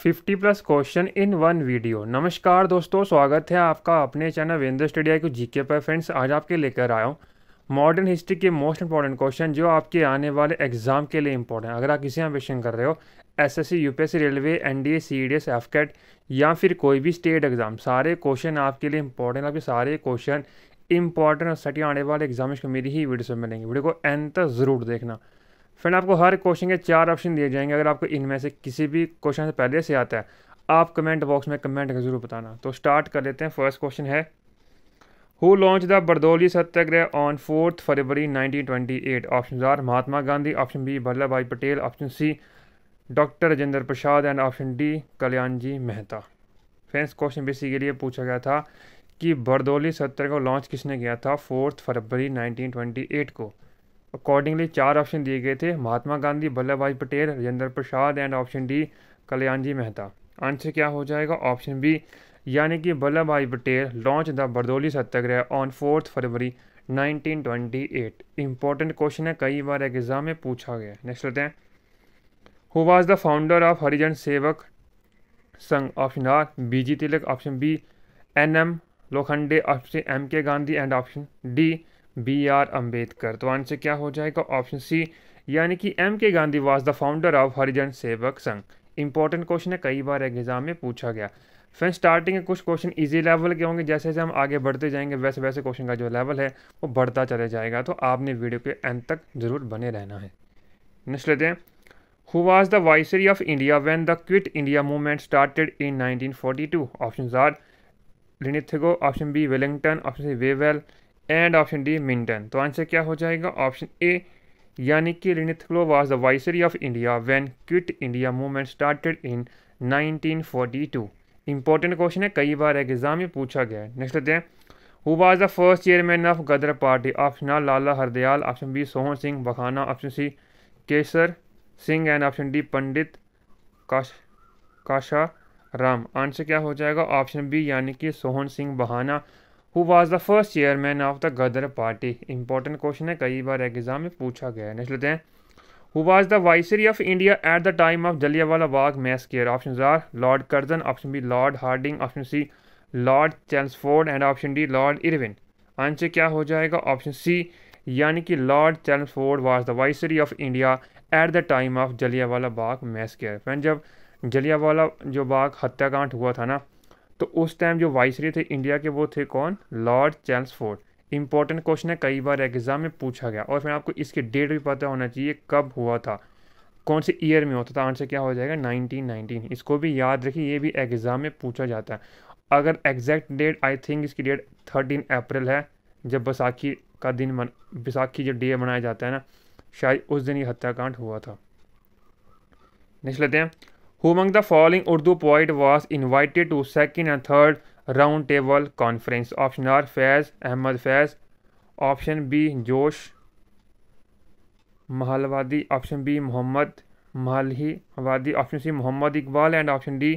50 plus question in one video नमस्कार दोस्तों स्वागत है आपका अपने चैनल वेंद्र स्टडिया को जीके पर फ्रेंड्स आज आपके लेकर आया हूँ मॉडर्न हिस्ट्री के मोस्ट इंपॉर्टेंट क्वेश्चन जो आपके आने वाले एग्जाम के लिए इंपॉर्टेंट अगर आप किसी एम्बिशन कर रहे हो SSC UPSC railway NDA CDS AFCAT या फिर कोई भी स्टेट एग्जाम सारे क्वेश्चन आपके लिए इंपॉर्टेंट आपके सारे क्वेश्चन इंपॉर्टेंट और सटी आने वाले एग्जाम इसको मेरी ही वीडियो से मिलेंगे वीडियो को एंड तक जरूर देखना फ्रेंड आपको हर क्वेश्चन के चार ऑप्शन दिए जाएंगे अगर आपको इनमें से किसी भी क्वेश्चन से पहले से आता है आप कमेंट बॉक्स में कमेंट कर जरूर बताना तो स्टार्ट कर लेते हैं फर्स्ट क्वेश्चन है who launch the Bardoli Satyagraha on fourth February 1928 option A Mahatma Gandhi option B Vallabhbhai Patel option C doctor Rajendra Prasad and option D Kalyanji Mehta friends question के लिए पूछा गया था कि बरदौली सत्याग्रह को लॉन्च किसने किया था फोर्थ फरवरी नाइनटीन को अकॉर्डिंगली चार ऑप्शन दिए गए थे Mahatma Gandhi Vallabhbhai Patel Rajendra Prasad and option D Kalyanji Mehta answer क्या हो जाएगा ऑप्शन बी यानी कि Vallabhbhai Patel launch the Bardoli Satyagraha on fourth February 1928 important question है कई बार एग्जाम में पूछा गया नेक्स्ट लेते हैं who was the founder of Harijan Sevak Sangh option A B G Tilak option B N M Lokhande option M K Gandhi and option D B R Ambedkar तो answer क्या हो जाएगा ऑप्शन सी यानी कि M K Gandhi was the founder of Harijan Sevak Sangh important question है कई बार exam में पूछा गया फिर स्टार्टिंग के कुछ क्वेश्चन इजी लेवल के होंगे जैसे जैसे हम आगे बढ़ते जाएंगे वैसे वैसे क्वेश्चन का जो लेवल है वो बढ़ता चले जाएगा तो आपने वीडियो के एंड तक ज़रूर बने रहना है नेक्स्ट लेते हैं who was the viceroy of India when the quit India movement started in nineteen forty two option A Linlithgow option B Wellington option C Wavell and option D Minto तो answer क्या हो जाएगा option A यानी कि क्लो was the viceroy of India when quit India movement started in 1942 important question है कई बार एग्जाम में पूछा गया है नेक्स्ट लेते हैं who was the first chairman of Ghadar party option A Lala Hardayal option B Sohan Singh Bakhna option C Kesar Singh and option D Pandit काश काशा राम आंसर क्या हो जाएगा ऑप्शन बी यानी कि Sohan Singh Bakhna who was the first chairman of the Ghadar party important question है कई बार एग्जाम में पूछा गया है नेक्स्ट लेते हैं who was the viceroy of India at the time of Jallianwala Bagh care option are lord Curzon option B lord Hardinge option C lord Chelmsford and option D lord Irwin answer क्या हो जाएगा option C यानी कि lord Chelmsford was the viceroy of India at the time of Jallianwala Bagh care friend जब जलियावाला जो बाग हत्याकांड हुआ था ना तो उस टाइम जो वाइस थे इंडिया के वो थे कौन lord Chelmsford important question है कई बार एग्जाम में पूछा गया और फिर आपको इसके डेट भी पता होना चाहिए कब हुआ था कौन से ईयर में होता था आंसर क्या हो जाएगा 1919 इसको भी याद रखिए ये भी एग्ज़ाम में पूछा जाता है अगर एग्जैक्ट डेट आई थिंक इसकी डेट थर्टीन अप्रैल है जब बैसाखी का दिन मन बैसाखी जब डे मनाया जाता है ना शायद उस दिन ये हत्याकांड हुआ था नेक्स्ट लेते हैं who among the following Urdu poet was invited to second and third round table conference? Option R Faiz Ahmad Faiz. Option B Josh Mahalwadi. Option B Muhammad Mahalwadi. Option C Muhammad Iqbal and option D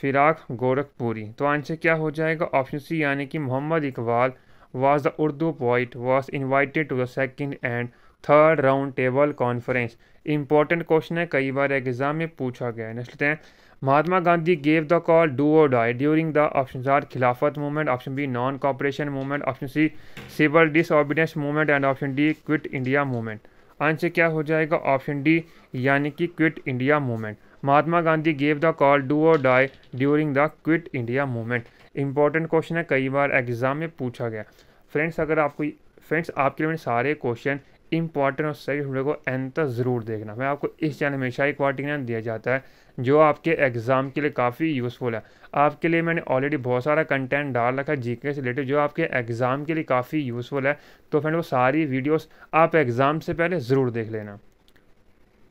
फिराक गोरखपुरी तो answer क्या हो जाएगा option C यानी कि Mohammad Iqbal was the Urdu poet was invited to the second and third round table conference important question है कई बार एग्जाम में पूछा गया है नेक्स्ट हैं Mahatma Gandhi gave the call do or die during the option A Khilafat movement option B non cooperation movement option C civil disobedience movement and option D quit India movement answer क्या हो जाएगा ऑप्शन डी यानी कि quit India movement Mahatma Gandhi gave the call do or die during the quit India movement important question है कई बार exam में पूछा गया फ्रेंड्स अगर आपको फ्रेंड्स आपके लिए मैंने सारे क्वेश्चन इंपॉर्टेंट और सही वीडियो को एंड तक ज़रूर देखना मैं आपको इस चैनल हमेशा एक क्वार्टिंग दिया जाता है जो आपके एग्ज़ाम के लिए काफ़ी यूज़फुल है आपके लिए मैंने ऑलरेडी बहुत सारा कंटेंट डाल रखा है जीके से रिलेटेड जो आपके एग्ज़ाम के लिए काफ़ी यूज़फुल है तो फ्रेंड वो सारी वीडियोस आप एग्ज़ाम से पहले ज़रूर देख लेना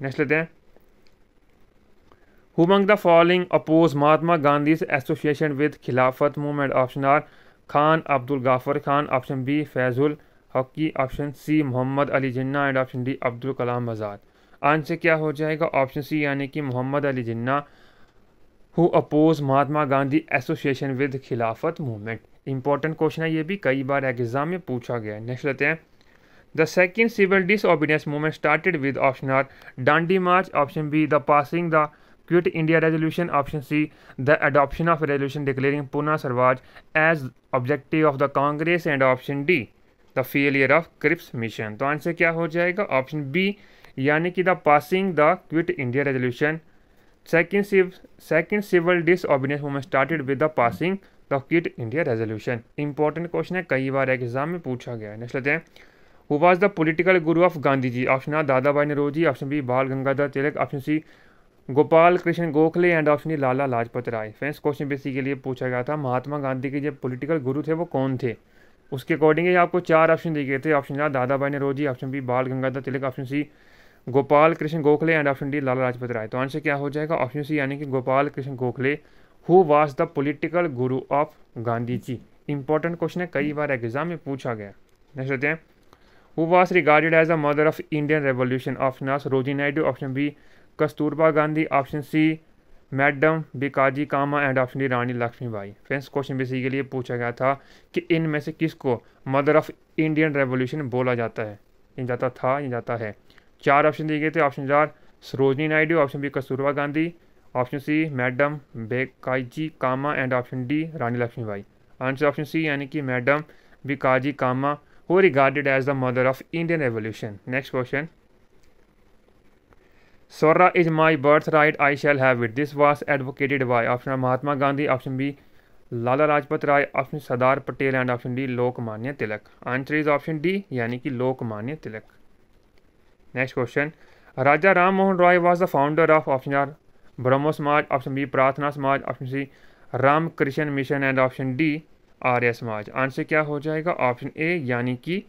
नेक्स्ट लेते हैं who among the following oppose Mahatma Gandhi association with Khilafat movement option A Khan Abdul Ghaffar Khan option B Fazlul Huq option C Mohammad Ali Jinnah and option D Abdul Kalam Azad answer क्या हो जाएगा ऑप्शन सी यानी कि Mohammad Ali Jinnah who oppose Mahatma Gandhi association with Khilafat movement important question है ये भी कई बार एग्जाम में पूछा गया है नेक्स्ट लेते हैं the second civil disobedience movement started with option A Dandi march option B the passing the quit India resolution option C the adoption of resolution declaring Purna Swaraj as objective of the Congress and option D the failure of Cripps mission तो answer क्या हो जाएगा option B यानी कि the passing the quit India resolution second civil second civil disobedience movement started with the passing the quit India resolution important question है कई बार exam में पूछा गया है नेक्स्ट लेते हैं who was the political guru of Gandhi ji option A Dadabhai Naoroji option B Bal Gangadhar Tilak option C Gopal Krishna Gokhale and option E Lala Lajpat Rai friends question basically पूछा गया था महात्मा गांधी के जो पोलिटिकल गुरु थे वो कौन थे उसके अकॉर्डिंग ये आपको चार ऑप्शन दिए गए थे option A Dadabhai Naoroji option B Bal Gangadhar Tilak option C Gopal Krishna Gokhale and option D Lala Lajpat Rai तो आंसर क्या हो जाएगा ऑप्शन सी यानी कि Gopal Krishna Gokhale who was the political guru of Gandhi ji important question है कई बार एग्जाम में पूछा गया नेक्स्ट होते हैं who was regarded as the mother of Indian revolution option A Sarojini Naidu option B Kasturba Gandhi option C madam Bhikaji Cama and option D Rani Lakshmi Bai friends question basically पूछा गया था कि इन में से किसको मदर ऑफ इंडियन रेवोल्यूशन बोला जाता है ये जाता था ये जाता है चार ऑप्शन दिए गए थे ऑप्शन चार Sarojini Naidu option B Kasturba Gandhi option C madam Bhikaji Cama and option D Rani Lakshmi Bai answer option C यानी कि madam Bhikaji Cama who regarded as the mother of Indian revolution next question Swaraj is my birth right I shall have it this was advocated option option Mahatma Gandhi option B Lala Lajpat Rai option Sardar Patel and option D Lokmanya Tilak answer is option D यानी कि Lokmanya Tilak next question Raja Ram Mohan Roy was the founder of option A Brahmo Samaj option B Prarthana Samaj option C Ramakrishna mission and option D Arya Samaj answer क्या हो जाएगा option A यानी कि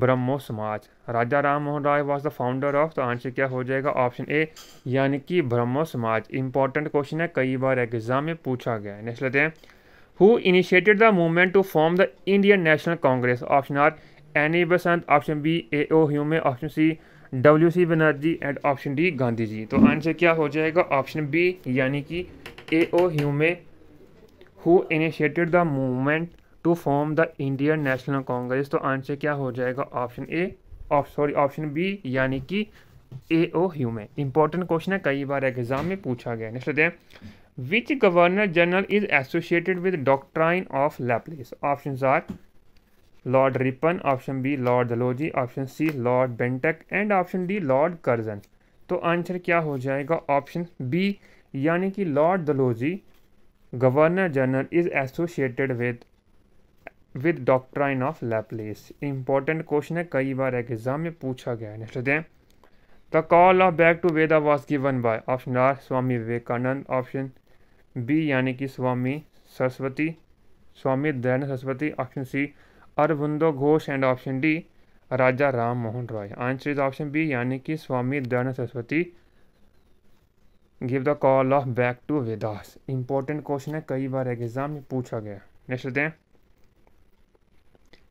Brahmo Samaj Raja Ram Mohan Roy was the founder of तो answer क्या हो जाएगा ऑप्शन ए यानी कि ब्रह्मो समाज इंपॉर्टेंट क्वेश्चन है कई बार एग्जाम में पूछा गया है नेक्स्ट लेते हैं who initiated the movement to form the Indian national Congress option A Annie Besant option B A O Hume option C W C Bonnerjee and option D Gandhi ji तो आंसर क्या हो जाएगा ऑप्शन बी यानी कि A O Hume who initiated the movement to form the Indian national Congress तो answer क्या हो जाएगा option A sorry option B यानी कि A O hue important question है कई बार एग्जाम में पूछा गया next then which governor general is associated with doctrine of lapse option are lord Ripon option B lord Dalhousie option C lord Bentinck and option D lord Curzon तो answer क्या हो जाएगा ऑप्शन बी यानी कि lord Dalhousie governor general is associated with with doctrine of lapse important question है कई बार एक exam में पूछा गया है next then the call of back to Veda was given by option A Swami Vivekananda option B यानी कि Swami Saraswati Swami Dayanand Saraswati option C Aurobindo Ghosh and option D Raja Ram Mohan Roy answer is option B यानी कि Swami Dayanand Saraswati give the call of back to Vedas important question है कई बार exam में पूछा गया नेक्स्ट दें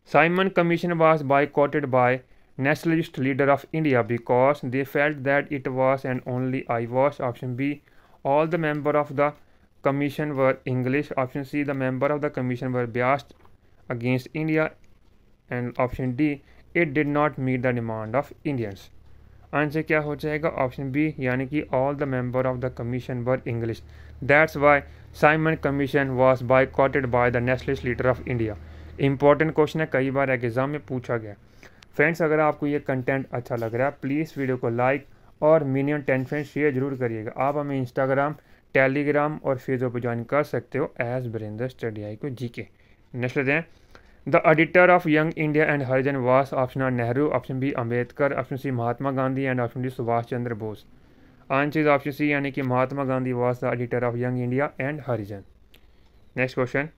Simon Commission was boycotted by nationalist leader of India because they felt that it was an only was Option B, all the member of the commission were English. Option C, the member of the commission were biased against India. And option D, it did not meet the demand of Indians. Answer: क्या हो जाएगा Option B. यानी कि all the member of the commission were English that's why Simon commission was boycotted by the nationalist leader of important question है कई बार exam में पूछा गया फ्रेंड्स अगर आपको ये कंटेंट अच्छा लग रहा है प्लीज़ वीडियो को लाइक और मिनिमम टेन फ्रेंड शेयर जरूर करिएगा आप हमें इंस्टाग्राम टेलीग्राम और फेसबुक पर ज्वाइन कर सकते हो एज बरेंद्र स्टडी आई को जी के नेक्स्ट लेते हैं the editor of young India and Harijan was option A Nehru option B Ambedkar option C Mahatma Gandhi and option D Subhash Chandra Bose answer is option C यानी कि Mahatma Gandhi was the editor of young India and Harijan next question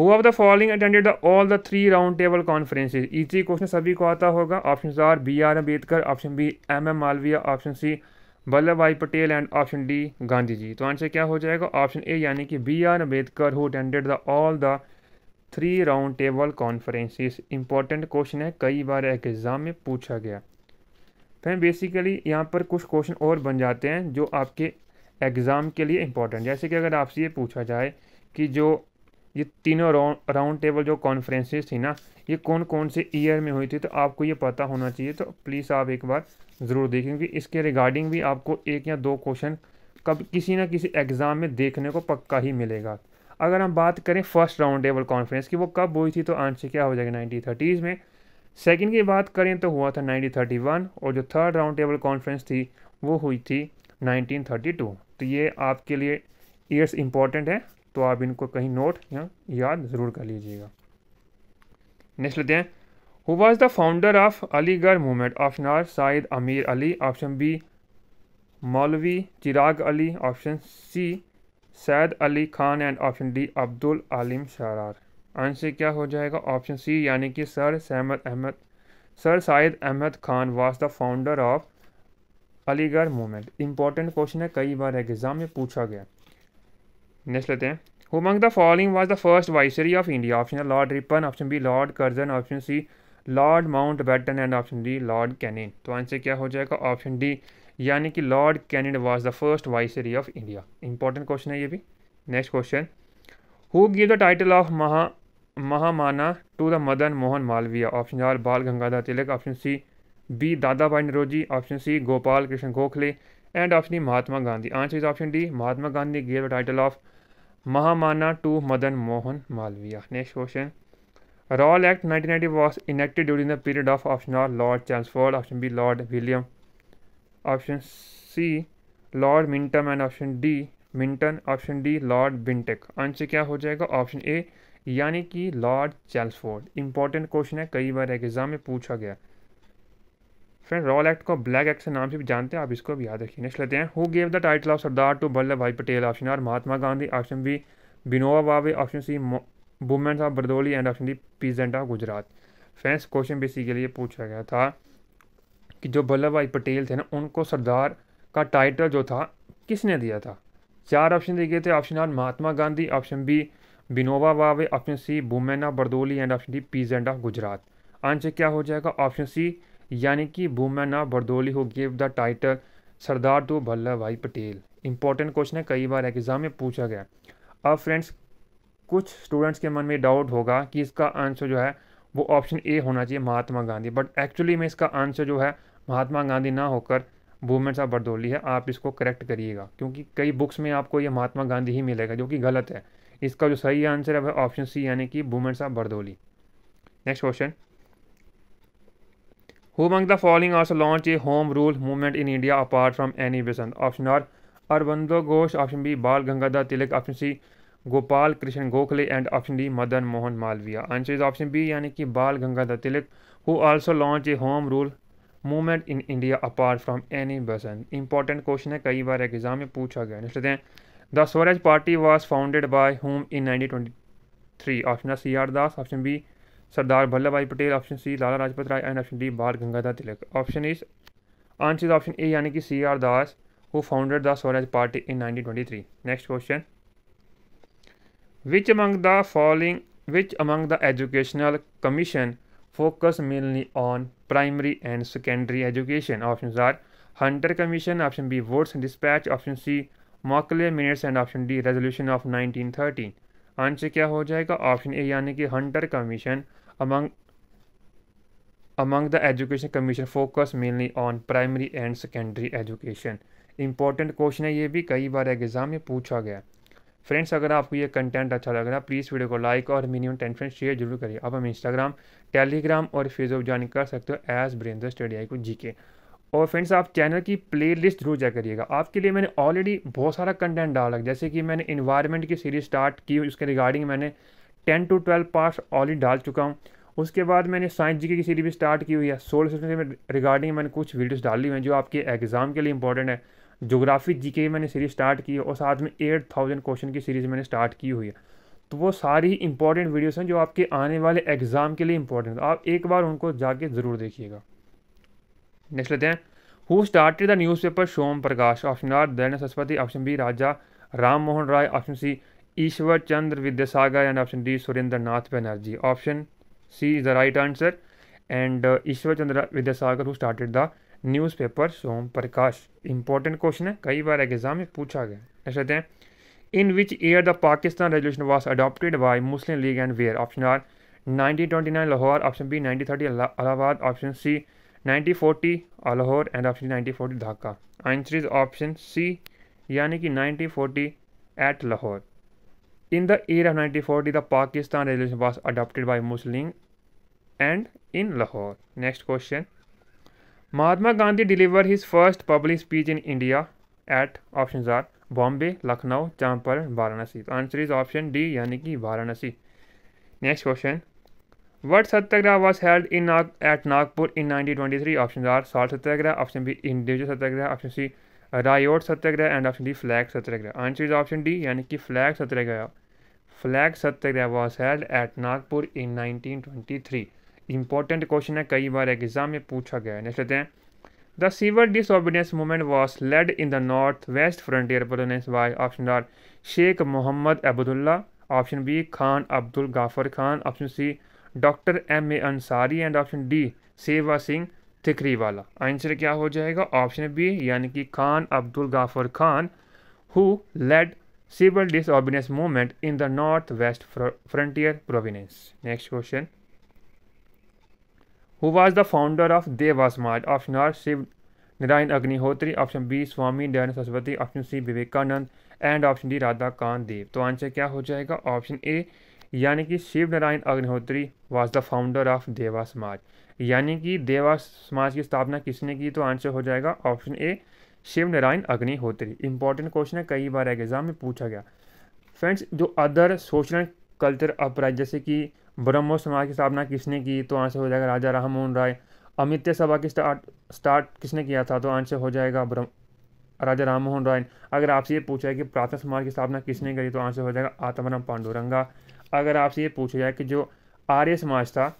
who of the following attended the all the three round table conferences इसी question सभी को आता होगा option A B R Ambedkar option B M M Malaviya option C Vallabhbhai Patel and option D Gandhi ji तो answer क्या हो जाएगा option A यानी कि B R Ambedkar who attended the all the three round table conferences important question है कई बार एग्ज़ाम में पूछा गया फिर बेसिकली यहाँ पर कुछ क्वेश्चन और बन जाते हैं जो आपके एग्ज़ाम के लिए इंपॉर्टेंट जैसे कि अगर आपसे ये पूछा जाए कि जो ये तीनों राउंड टेबल जो कॉन्फ्रेंसेस थी ना ये कौन कौन से ईयर में हुई थी तो आपको ये पता होना चाहिए तो प्लीज़ आप एक बार ज़रूर देखें क्योंकि इसके रिगार्डिंग भी आपको एक या दो क्वेश्चन कब किसी ना किसी एग्ज़ाम में देखने को पक्का ही मिलेगा अगर हम बात करें फर्स्ट राउंड टेबल कॉन्फ्रेंस की वो कब हुई थी तो आंसर क्या हो जाएगा नाइनटीन थर्टीज़ में सेकंड की बात करें तो हुआ था नाइनटीन थर्टी वन और जो थर्ड राउंड टेबल कॉन्फ्रेंस थी वो हुई थी नाइनटीन थर्टी टू तो ये आपके लिए ईयर्स इंपॉर्टेंट है तो आप इनको कहीं नोट या याद ज़रूर कर लीजिएगा नेक्स्ट लेते हैं who was the founder of Aligarh movement option A Syed Amir Ali option B Maulvi Chirag Ali option C Syed Ali Khan and option D Abdul Alim Sharar answer क्या हो जाएगा ऑप्शन सी यानी कि sir सहमद Ahmad sir Syed Ahmad Khan was the founder of Aligarh movement important question है कई बार एग्जाम में पूछा गया नेक्स्ट लेते हैं who among the following was the first viceroy of India option Lord Ripon option B Lord Curzon option C Lord Mountbatten and option D Lord Canning तो answer क्या हो जाएगा ऑप्शन डी यानी कि Lord Canning was the first viceroy of India important question है ये भी next question who give the title of Maha Mahamana to the Madan Mohan Malaviya option A Bal Gangadhar Tilak option C B Dadabhai Naoroji option C Gopal Krishna Gokhale and option D Mahatma Gandhi answer is option D Mahatma Gandhi gave the title of Mahamana to Madan Mohan Malaviya next question Rowlatt act 1990 was enacted during the period of option are Lord Chelmsford option B Lord William option C Lord Minto and option D Minto option D Lord Bentinck answer क्या हो जाएगा option A यानी कि lord चैल्सफोर्ड important question है कई बार exam में पूछा गया है फ्रेंड रॉयल एक्ट को ब्लैक एक्ट के नाम से भी जानते हैं आप इसको भी याद रखिए नेक्स्ट लेते हैं who gave the title of Sardar to Vallabhbhai Patel option A Mahatma Gandhi option B बिनोवा Bhave option C women's of Bardoli and option D peasant of Gujarat friends question basically ये पूछा गया था कि जो वल्लभ भाई पटेल थे ना उनको सरदार का टाइटल जो था किसने दिया था चार ऑप्शन दिए गए थे option A Mahatma Gandhi option B बिनोवा Bhave option C women of Bardoli and option D peasant of Gujarat answer क्या हो जाएगा ऑप्शन सी यानी कि वूमेन ऑफ बरदौली हो गिव द टाइटल सरदार दो तो वल्लभ भाई पटेल इंपॉर्टेंट क्वेश्चन है कई बार एग्जाम में पूछा गया अब फ्रेंड्स कुछ स्टूडेंट्स के मन में डाउट होगा कि इसका आंसर जो है वो ऑप्शन ए होना चाहिए महात्मा गांधी बट एक्चुअली में इसका आंसर जो है महात्मा गांधी ना होकर वूमेंस ऑफ बरदौली है आप इसको करेक्ट करिएगा क्योंकि कई बुक्स में आपको ये महात्मा गांधी ही मिलेगा जो कि गलत है इसका जो सही आंसर है वह ऑप्शन सी यानी कि women's of Bardoli next question who among the following also launch a home rule movement in India apart from Annie Besant option A Aurobindo Ghosh option B Bal Gangadhar Tilak option C Gopal Krishna Gokhale and option D Madan Mohan Malaviya answer is option B यानी कि Bal Gangadhar Tilak who also launch a home rule movement in India apart from Annie Besant important question है कई बार exam में पूछा गया next हैं the Swaraj party was founded by whom in nineteen twenty three option C R Das option B Sardar Vallabhbhai Patel option C Lala Lajpat Rai and option D Bal Gangadhar Tilak option is answer is option A यानी कि C R Das who founded the Swaraj party in 1923 next question which among the following which among the educational commission focus mainly on primary and secondary education option A Hunter commission option B Wood's despatch option C Macaulay minutes and option D resolution of nineteen answer क्या हो जाएगा option A यानी कि Hunter commission among among the education commission focus mainly on primary and secondary education important question है ये भी कई बार एग्जाम में पूछा गया फ्रेंड्स अगर आपको ये कंटेंट अच्छा लग रहा है प्लीज़ वीडियो को लाइक और मिनिमम टेन फ्रेंड शेयर जरूर करिए आप हम इंस्टाग्राम टेलीग्राम और फेसबुक ज्वाइन कर सकते हो एज ब्रेंद्र स्टडी आई को जी के और फ्रेंड्स आप चैनल की प्लेलिस्ट जरूर जाया करिएगा आपके लिए मैंने ऑलरेडी बहुत सारा कंटेंट डाला जैसे कि मैंने इन्वायरमेंट की सीरीज स्टार्ट की उसके रिगार्डिंग मैंने ten to twelve part already डाल चुका हूँ उसके बाद मैंने साइंस जीके की सीरीज भी स्टार्ट की हुई है सोल सिस्टम के रिगार्डिंग मैंने कुछ वीडियोज डाली हुई हैं जो आपके एग्जाम के लिए इंपॉर्टेंट है जोग्राफी जी के मैंने सीरीज स्टार्ट की है और साथ में एट थाउजेंड क्वेश्चन की सीरीज मैंने स्टार्ट की हुई है तो वो सारी इंपॉर्टेंट वीडियोस हैं जो आपके आने वाले एग्ज़ाम के लिए इंपॉर्टेंट आप एक बार उनको जाके ज़रूर देखिएगा नेक्स्ट लेते हैं who started the newspaper Som Prakash option A दैन Saraswati option B Raja Ram Mohan Roy option C Ishwar Chandra Vidyasagar and option D Surendranath Banerjee option C is the right answer and Ishwar Chandra Vidyasagar who started the newspaper Som Prakash important question है कई बार एग्जाम में पूछा गया next लेते हैं in which year the Pakistan resolution was adopted by Muslim League and where option A nineteen twenty nine Lahore option B nineteen thirty Allahabad option C 1940 Lahore and option ninety forty Dhaka answer is option C यानी कि 1940 at Lahore in the year of 1940 forty the Pakistan resolution was adopted by Muslim and in Lahore next question Mahatma Gandhi deliver his first public speech in India at option A Bombay Lucknow Champaran Varanasi answer is option D यानी कि Varanasi next question What Satyagraha was held in at Nagpur in 1923? Options are Salt Satyagraha, option B Individual Satyagraha, option C Riot Satyagraha and option D Flag Satyagraha. Answer is option D यानी कि Flag Satyagraha. Flag Satyagraha was held at Nagpur in 1923. Important question है कई बार exam में पूछा गया है next लेते हैं the civil disobedience movement was led in the north west frontier province by option A Sheikh Mohammad Abdullah option B Khan Abdul Ghaffar Khan option C doctor M A Ansari and option D Sewa Singh वाला आंसर क्या हो जाएगा ऑप्शन बी यानी कि Khan Abdul Ghaffar Khan who led civil disobedience movement in the north west frontier province next question who was the founder of Deva Samaj option A Shiv Narayan Agnihotri option B Swami Dayanand Saraswati option C Vivekananda and option D Radha Kant Dev तो answer क्या हो जाएगा option A यानी कि Shiv Narayan Agnihotri was the founder of Deva Samaj यानी कि देवा समाज की स्थापना किसने की तो आंसर हो जाएगा option A Shiv Narayan Agnihotri important question है कई बार एग्जाम में पूछा गया फ्रेंड्स जो अदर सोशल कल्चर अपराइज जैसे कि ब्रह्मो समाज की स्थापना किसने की तो आंसर हो जाएगा राजा राम मोहन राय अमित्य सभा की स्टार्ट स्टार्ट किसने किया था तो आंसर हो जाएगा ब्रह्म राजा राम मोहन राय अगर आपसे ये पूछा है कि प्रार्थना समाज की स्थापना किसने करी तो आंसर हो जाएगा आत्मराम पांडुरंगा अगर आपसे ये पूछा जाए कि जो आर्य समाज था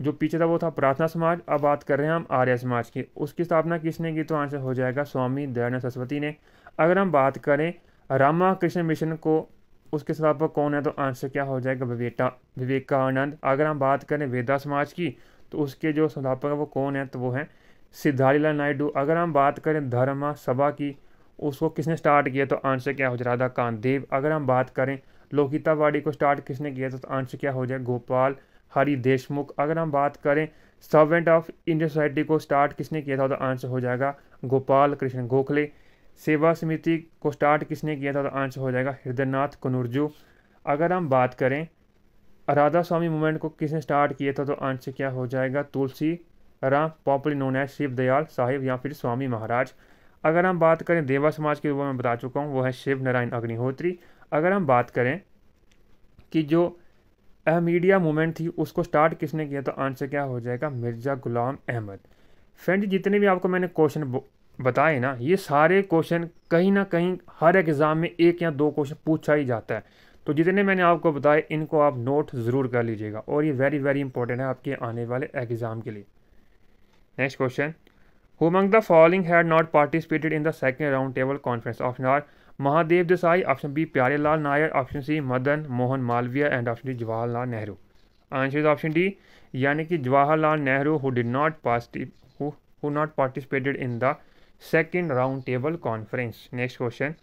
जो पीछे था वो था प्रार्थना समाज अब बात कर रहे हैं हम आर्य समाज की उसकी स्थापना किसने की तो आंसर हो जाएगा स्वामी दयानंद सरस्वती ने अगर हम बात करें रामा कृष्ण मिशन को उसके स्थापक कौन है तो आंसर क्या हो जाएगा विवेटा विवेकानंद अगर हम बात करें वेदा समाज की तो उसके जो संस्थापक वो कौन है तो वो हैं सिद्धारीलाल नायडू अगर हम बात करें धर्मा सभा की उसको किसने स्टार्ट किया तो आंसर क्या हो जाए कांत देव अगर हम बात करें लोकितावाड़ी को स्टार्ट किसने किया था तो आंसर क्या हो जाए गोपाल हरी देशमुख अगर हम बात करें सर्वेंट ऑफ इंडिया सोसाइटी को स्टार्ट किसने किया था तो आंसर हो जाएगा गोपाल कृष्ण गोखले सेवा समिति को स्टार्ट किसने किया था तो आंसर हो जाएगा हृदयनाथ कनुर्जू अगर हम बात करें राधा स्वामी मूवमेंट को किसने स्टार्ट किया था तो आंसर क्या हो जाएगा तुलसी राम पॉपुलर नोन है शिव दयाल साहिब या फिर स्वामी महाराज अगर हम बात करें देवा समाज के रूप में बता चुका हूँ वो है शिव नारायण अग्निहोत्री अगर हम बात करें कि जो अहमीडिया मूवमेंट थी उसको स्टार्ट किसने किया तो आंसर क्या हो जाएगा मिर्ज़ा गुलाम अहमद फ्रेंड जितने भी आपको मैंने क्वेश्चन बताए ना ये सारे क्वेश्चन कहीं ना कहीं हर एग्ज़ाम में एक या दो क्वेश्चन पूछा ही जाता है तो जितने मैंने आपको बताए इनको आप नोट ज़रूर कर लीजिएगा और ये वेरी वेरी इंपॉर्टेंट है आपके आने वाले एग्ज़ाम के लिए next question who among the following had not participated in the second round table conference of A Mahadev Desai option B Pyarelal Nayar option C Madan Mohan Malaviya and option D Jawaharlal Nehru answer is option D यानी कि Jawaharlal Nehru who did not who not participated in the second round table conference next question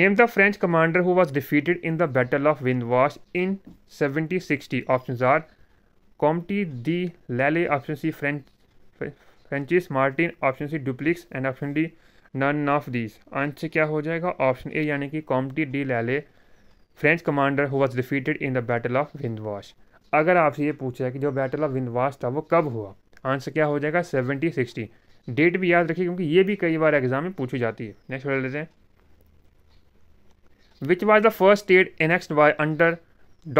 name the French commander who was defeated in the battle of विंदवाश in seventy sixty option A Comte de Lally option C French Francois Martin option C Dupleix and option D none of these answer क्या हो जाएगा option A यानी कि Comte de Lally French commander who was defeated in the battle of Wandiwash अगर आपसे ये पूछा है कि जो बैटल ऑफ विंदवाश था वो कब हुआ आंसर क्या हो जाएगा सेवेंटी सिक्सटी डेट भी याद रखिए क्योंकि ये भी कई बार एग्जाम में पूछी जाती है नेक्स्ट वाले लेते हैं which was the first state annexed by under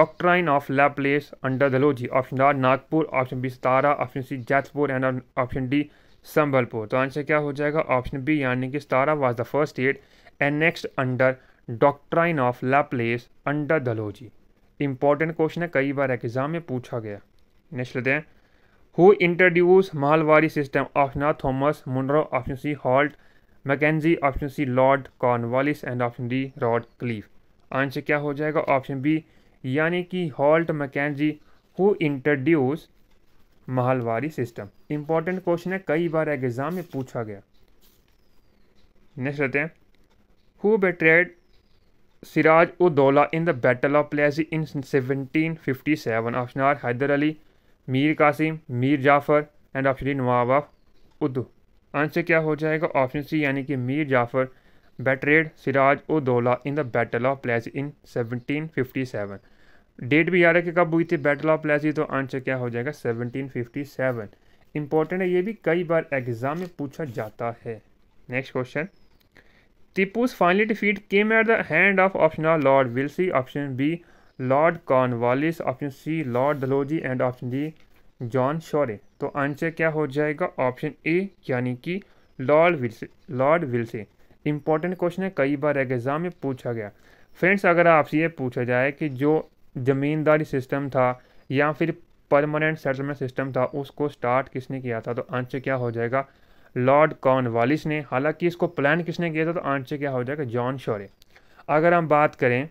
doctrine of lapse place under Dalhousie option A Nagpur option B Satara option C Jaitpur and option D Sambalpur तो आंसर क्या हो जाएगा ऑप्शन बी यानी कि Satara was the first state and next under doctrine of ला place under Dalhousie important question है कई बार एग्जाम में पूछा गया नेक्स्ट लेते हैं who introduce Mahalwari system option A Thomas Munro option C Holt Mackenzie option C Lord Cornwallis and option D Radcliffe answer क्या हो जाएगा ऑप्शन बी यानी कि Holt Mackenzie who introduce Mahalwari system important question है कई बार एग्जाम में पूछा गया नेक्स्ट रहते हैं who betrayed Siraj Daula in the battle of Plassey in 1757 option are Haider Ali Mir Qasim Mir Jafar and option D Nawab of Oudh answer क्या हो जाएगा ऑप्शन सी यानी कि Mir Jafar betrayed Siraj Daula in the battle of Plassey in 1757 date भी याद कि कब हुई थी बैटल ऑफ प्लेसी तो आंसर क्या हो जाएगा 1757 इंपॉर्टेंट है ये भी कई बार एग्जाम में पूछा जाता है next question Tipu's finally defeat came at the hand of option Lord Wellesley option B Lord Cornwallis option C Lord Dalhousie and option D John Shore तो आंसर क्या हो जाएगा ऑप्शन ए यानी कि Lord Wellesley Lord Wellesley important question है कई बार exam में पूछा गया फ्रेंड्स अगर आपसे ये पूछा जाए कि जो ज़मींदारी सिस्टम था या फिर परमानेंट सेटलमेंट सिस्टम था उसको स्टार्ट किसने किया था तो आंसर क्या हो जाएगा लॉर्ड कॉर्नवालिस ने हालांकि इसको प्लान किसने किया था तो आंसर क्या हो जाएगा जॉन शोरे अगर हम बात करें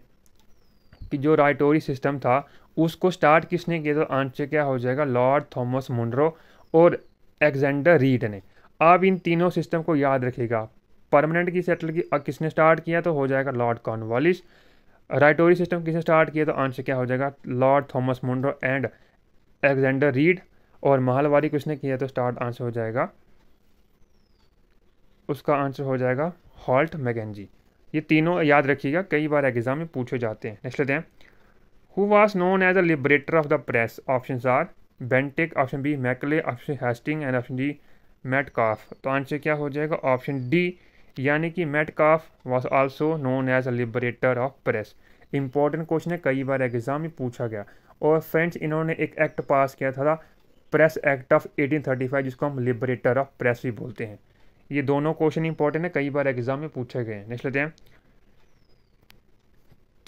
कि जो राइटोरी सिस्टम था उसको स्टार्ट किसने किया तो आंसर क्या हो जाएगा लॉर्ड थॉमस मुंड्रो और एग्जेंडर रीड ने आप इन तीनों सिस्टम को याद रखिएगा परमानेंट की सेटल की किसने स्टार्ट किया तो हो जाएगा लॉर्ड कॉर्नवालिस राइटोरी सिस्टम किसने स्टार्ट किया तो आंसर क्या हो जाएगा Lord Thomas Munro and Alexander Read और महलवारी किसने किया तो स्टार्ट आंसर हो जाएगा उसका आंसर हो जाएगा हॉल्ट मैगेंजी ये तीनों याद रखिएगा कई बार एग्जाम में पूछे जाते हैं नेक्स्ट लेते हैं who was known as a liberator of the press option are Bentinck option B Macaulay option Hastings and option D Metcalfe तो आंसर क्या हो जाएगा ऑप्शन डी यानी कि Metcalfe was also known as a liberator of press important question है कई बार exam में पूछा गया और फ्रेंच इन्होंने एक एक्ट पास किया था प्रेस एक्ट ऑफ 1835 जिसको हम लिबरेटर ऑफ प्रेस भी बोलते हैं ये दोनों क्वेश्चन इंपॉर्टेंट है कई बार एग्जाम में पूछे गए हैं नेक्स्ट लेते हैं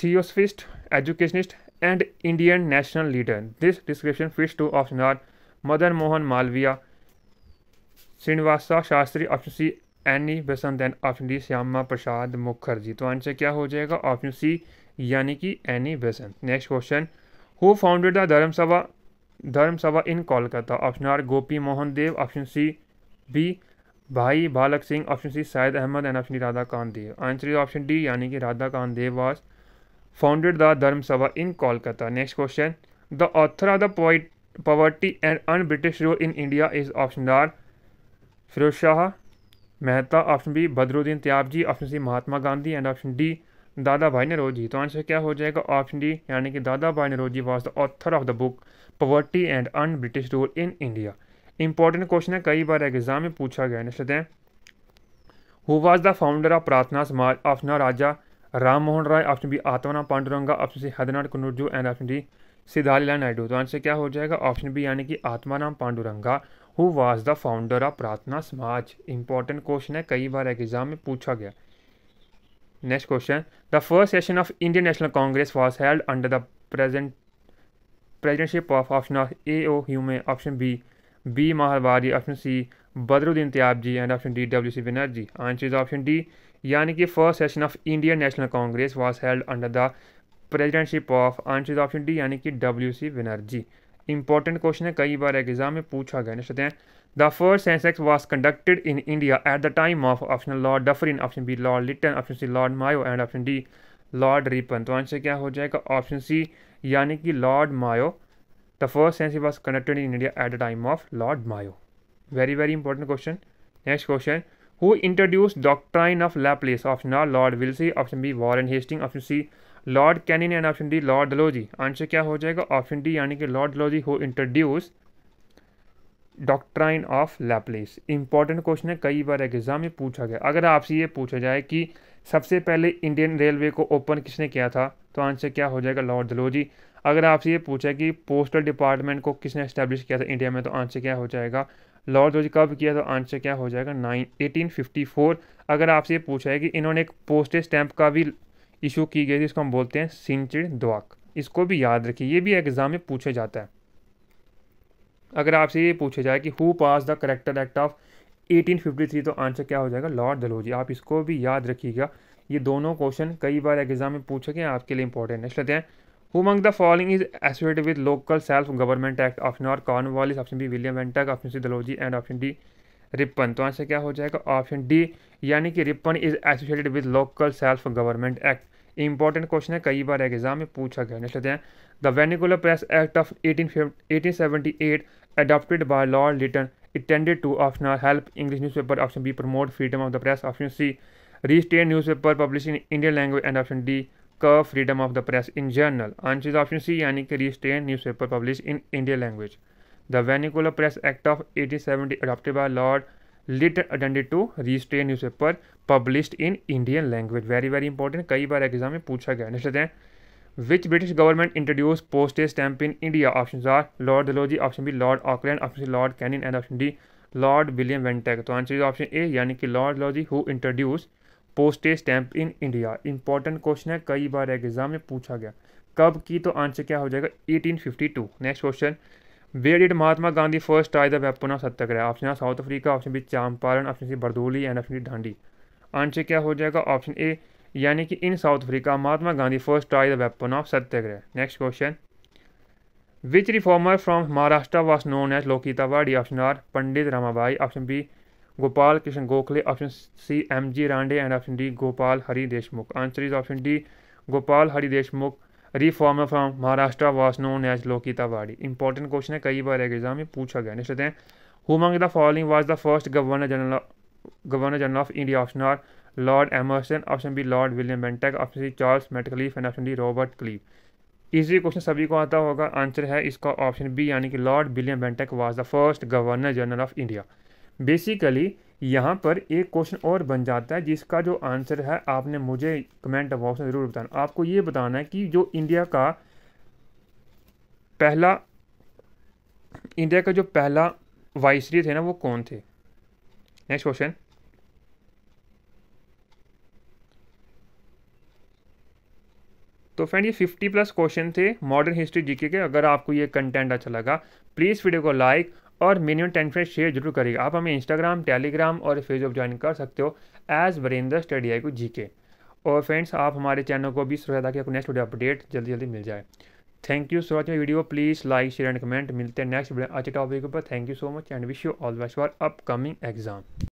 theosophist educationist and Indian national leader this description fits to option are Madan Mohan Malaviya Srinivasa Sastri option C Annie Besant and option D Shyama Prasad Mukherjee तो आंसर क्या हो जाएगा ऑप्शन सी यानी कि Annie Besant next question who founded the Dharma Sabha Dharma Sabha in Kolkata option are Gopi Mohan Deb option C B Bhai Balak Singh option C Syed Ahmad and option D Radha Kant Deb answer is option D यानी कि Radha Kant Deb was founded the Dharma Sabha in Kolkata next question the author of the poet poverty and un British rule in India is option are Firoz Shah Mehta option B Badruddin Tyabji option C Mahatma Gandhi and option D Dadabhai Naoroji तो answer क्या हो जाएगा option D यानी कि Dadabhai Naoroji was the author of the book poverty and un British rule in India important question है कई बार exam में पूछा गया है लेते who was the founder of Prarthana Samaj option Raja Ram Mohan Roy option B Atmaram Pandurang option C Hadnath Kunarju and option D Siddhalilal Naidu तो आंसर क्या हो जाएगा ऑप्शन बी यानी कि Atmaram Pandurang who was the founder of Prarthana Samaj important question है कई बार एग्जाम में पूछा गया next question the first session of Indian national Congress was held under the present presidentship of option A O Hume option B B माहवारी option C Badruddin Tyabji and option D W C Banerjee answer is option D यानी कि first session of Indian national Congress was held under the presidentship of answer is option D यानी कि W C Banerjee important question है कई बार exam में पूछा गया नेक्स्ट हैं the first census was conducted in India at the time of option Lord Dufferin option B Lord Lytton option C Lord Mayo and option D Lord Ripon तो answer क्या हो जाएगा ऑप्शन सी यानी कि Lord Mayo the first census was conducted in India at the time of Lord Mayo very very important question next question who introduce doctrine of lapse option are Lord Wellesley option B Warren Hastings option C Lord Canning and option D Lord Dalhousie answer क्या हो जाएगा option D यानी कि Lord Dalhousie who introduce doctrine of lapse important question है कई बार exam में पूछा गया अगर आपसे ये पूछा जाए कि सबसे पहले इंडियन रेलवे को ओपन किसने किया था तो आंसर क्या हो जाएगा लॉर्ड दलोजी अगर आपसे ये पूछा कि पोस्टल डिपार्टमेंट को किसने इस्टेब्लिश किया था इंडिया में तो आंसर क्या हो जाएगा लॉर्ड दलोजी कब किया तो आंसर क्या हो जाएगा नाइन एटीन फिफ्टी फोर अगर आपसे ये पूछा है कि इन्होंने एक पोस्टेज स्टैंप का भी इशू की गई थी इसको हम बोलते हैं सिंचिड दुआक इसको भी याद रखिए ये भी एग्ज़ाम में पूछा जाता है अगर आपसे ये पूछा जाए कि who pass the charter act of 1853 तो आंसर क्या हो जाएगा लॉर्ड डलहौजी आप इसको भी याद रखिएगा ये दोनों क्वेश्चन कई बार एग्जाम में पूछे गए आपके लिए इंपॉर्टेंट है लेते हैं who among the following is associated with local self government act option और Cornwallis option B William Bentinck option C Dalhousie and option D Ripon तो आंसर क्या हो जाएगा ऑप्शन डी यानी कि Ripon is associated with local self government act important question है कई बार एग्जाम में पूछा गया नेक्स्ट हैं the vernacular press act of eighteen eight adopted by Lord Lytton intended to option help English news paper option B promote freedom of the press option C री restrain newspaper in Indian language and option D क freedom of the press in general answer option C यानी कि news paper publish in Indian language vernacular press act of eighteen seventy adopted by Lord Lytton attended to restrain news paper published in Indian language very very important कई बार exam में पूछा गया नेक्स्ट है विच British government introduce postage stamp in India option are Lord Dalhousie option B Lord Auckland option C Lord Canning and option D Lord William Bentinck तो answer is option A यानी कि Lord Dalhousie who introduce postage stamp in India important question है कई बार exam में पूछा गया कब की तो आंसर क्या हो जाएगा 1852 next question Where did Mahatma Gandhi first tie the weapon of Satyagraha? Option है South Africa option B Champaran option C Bardoli and option D Dandi answer क्या हो जाएगा ऑप्शन ए यानी कि in South Africa Mahatma Gandhi first try the weapon of Satyagraha next question which reformer from Maharashtra was known as Lokhitawadi option are Pandita Ramabai option B Gopal Krishna Gokhale option C M G Ranade and option D Gopal Hari Deshmukh answer is option D Gopal Hari Deshmukh reformer from Maharashtra was known as Lokhitawadi important question है कई बार exam में पूछा गया next हैं who among the following was the first governor general governor general of India option are Lord Emerson option B Lord William Bentinck option C Charles Metcalfe and option D Robert Clive इसी question सभी को आता होगा answer है इसका option B यानी कि Lord William Bentinck was the first governor general of India basically यहाँ पर एक क्वेश्चन और बन जाता है जिसका जो आंसर है आपने मुझे कमेंट बॉक्स में ज़रूर बताना आपको ये बताना है कि जो इंडिया का पहला इंडिया का जो पहला वाइसरी थे ना वो कौन थे नेक्स्ट क्वेश्चन तो फ्रेंड ये 50 प्लस क्वेश्चन थे मॉडर्न हिस्ट्री जीके के अगर आपको ये कंटेंट अच्छा लगा प्लीज़ वीडियो को लाइक और मिनिमम टेन फ्रेंड शेयर जरूर करेगा आप हमें इंस्टाग्राम टेलीग्राम और फेसबुक ज्वाइन कर सकते हो एज वरेंद्र स्टडी आई को जी के और फ्रेंड्स आप हमारे चैनल को भी सुझा कि आपको नेक्स्ट वीडियो अपडेट जल्दी जल्दी मिल जाए thank you so much video please like share and comment मिलते हैं नेक्स्ट वीडियो अच्छे टॉपिक पर thank you so much and wish you all best for upcoming exam